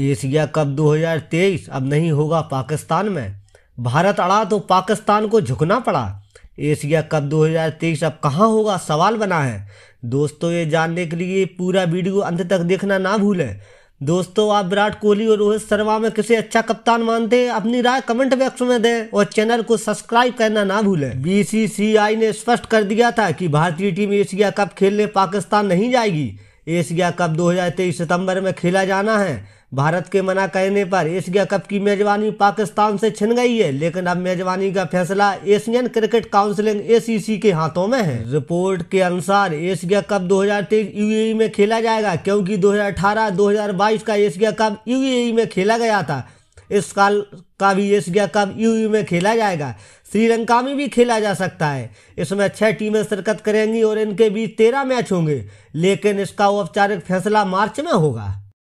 Asia cup 2023 अब नहीं होगा पाकिस्तान में भारत अड़ा तो पाकिस्तान को झुकना पड़ा एशिया कप 2023 अब कहाँ होगा सवाल बना है दोस्तों ये जानने के लिए पूरा वीडियो अंत तक देखना ना भूलें दोस्तों आप विराट कोहली और रोहित शर्मा में किसे अच्छा कप्तान मानते हैं अपनी राय कमेंट बॉक्स में दें और चैनल को सब्सक्राइब करना ना भूलें बीसीसीआई ने स्पष्ट कर दिया था कि भारतीय टीम एशिया कप खेलने पाकिस्तान नहीं जाएगी एशिया कप 2023 सितंबर में खेला जाना है भारत के मना कहने पर एशिया कप की मेजबानी पाकिस्तान से छिन गई है लेकिन अब मेजबानी का फैसला एशियन क्रिकेट काउंसिलिंग एसीसी के हाथों में है रिपोर्ट के अनुसार एशिया कप 2023 यूएई e में खेला जाएगा क्योंकि 2018-2022 का एशिया कप यूएई e में खेला गया था इस काल का भी एशिया कप यू यू में खेला जाएगा श्रीलंका में भी खेला जा सकता है इसमें छह टीमें शिरकत करेंगी और इनके बीच तेरह मैच होंगे लेकिन इसका औपचारिक फैसला मार्च में होगा